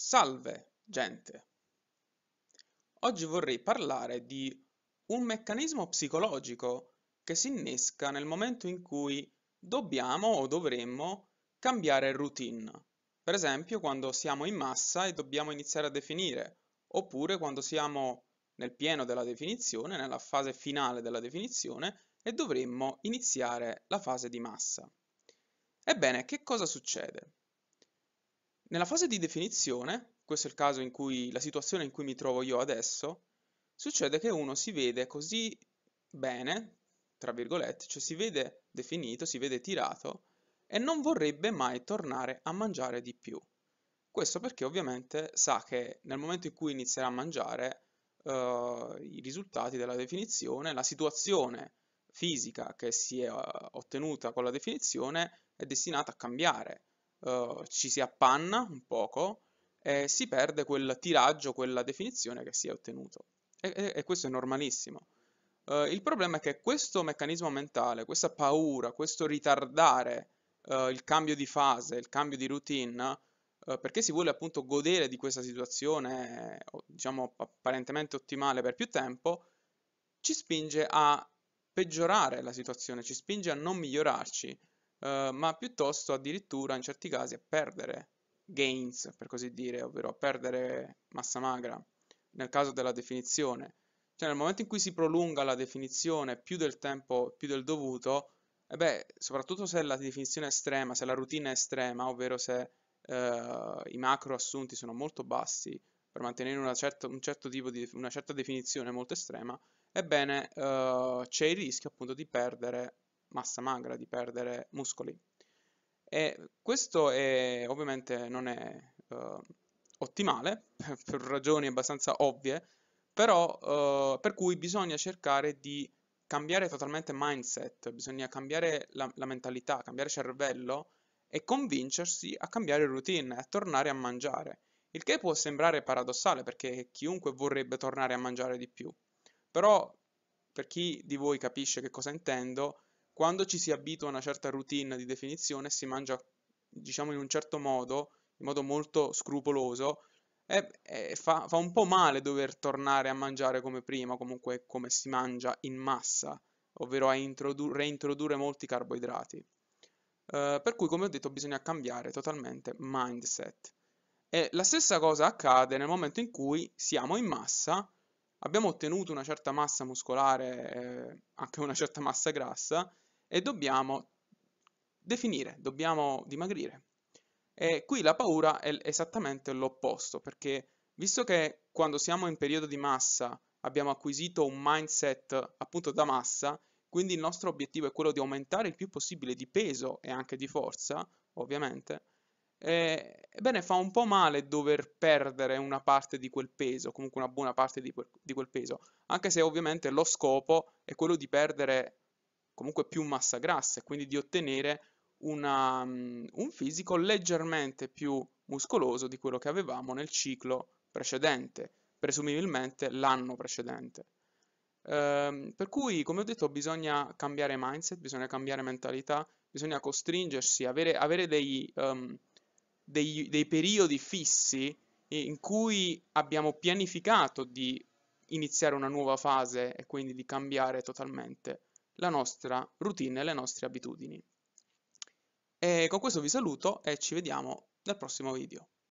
Salve, gente! Oggi vorrei parlare di un meccanismo psicologico che si innesca nel momento in cui dobbiamo o dovremmo cambiare routine. Per esempio quando siamo in massa e dobbiamo iniziare a definire, oppure quando siamo nel pieno della definizione, nella fase finale della definizione e dovremmo iniziare la fase di massa. Ebbene, che cosa succede? Nella fase di definizione, questo è il caso in cui la situazione in cui mi trovo io adesso, succede che uno si vede così bene, tra virgolette, cioè si vede definito, si vede tirato e non vorrebbe mai tornare a mangiare di più. Questo perché ovviamente sa che nel momento in cui inizierà a mangiare eh, i risultati della definizione, la situazione fisica che si è eh, ottenuta con la definizione è destinata a cambiare eh, ci si appanna un poco e si perde quel tiraggio, quella definizione che si è ottenuto. E, e, e questo è normalissimo. Uh, il problema è che questo meccanismo mentale, questa paura, questo ritardare uh, il cambio di fase, il cambio di routine, perché si vuole appunto godere di questa situazione, diciamo apparentemente ottimale per più tempo, ci spinge a peggiorare la situazione, ci spinge a non migliorarci eh, ma piuttosto addirittura in certi casi a perdere gains, per così dire, ovvero a perdere massa magra, nel caso della definizione. Cioè nel momento in cui si prolunga la definizione più del tempo, più del dovuto, e eh beh, soprattutto se la definizione è estrema, se la routine è estrema, ovvero se eh, i macro assunti sono molto bassi per mantenere una certa, un certo tipo di, una certa definizione molto estrema, ebbene eh, c'è il rischio appunto di perdere massa magra, di perdere muscoli. E questo è, ovviamente non è eh, ottimale, per, ragioni abbastanza ovvie, però eh, per cui bisogna cercare di cambiare totalmente mindset, bisogna cambiare la, la mentalità, cambiare cervello e convincersi a cambiare routine, a tornare a mangiare. Il che può sembrare paradossale perché chiunque vorrebbe tornare a mangiare di più. Però per chi di voi capisce che cosa intendo, quando ci si abitua a una certa routine di definizione, si mangia, diciamo, in un certo modo, in modo molto scrupoloso, e, e fa, fa, un po' male dover tornare a mangiare come prima, comunque come si mangia in massa, ovvero a reintrodurre molti carboidrati. Uh, per cui, come ho detto, bisogna cambiare totalmente mindset. E la stessa cosa accade nel momento in cui siamo in massa, abbiamo ottenuto una certa massa muscolare, eh, anche una certa massa grassa, e dobbiamo definire, dobbiamo dimagrire. E qui la paura è esattamente l'opposto, perché visto che quando siamo in periodo di massa abbiamo acquisito un mindset appunto da massa, quindi il nostro obiettivo è quello di aumentare il più possibile di peso e anche di forza, ovviamente, ebbene, fa un po' male dover perdere una parte di quel peso, comunque una buona parte di quel, peso, anche se ovviamente lo scopo è quello di perdere comunque più massa grassa e quindi di ottenere una, mm, un fisico leggermente più muscoloso di quello che avevamo nel ciclo precedente, presumibilmente l'anno precedente. Ehm, per cui, come ho detto, bisogna cambiare mindset, bisogna cambiare mentalità, bisogna costringersi, avere, avere dei, um, dei, dei periodi fissi in cui abbiamo pianificato di iniziare una nuova fase e quindi di cambiare totalmente la nostra routine e le nostre abitudini. E con questo vi saluto e ci vediamo nel prossimo video.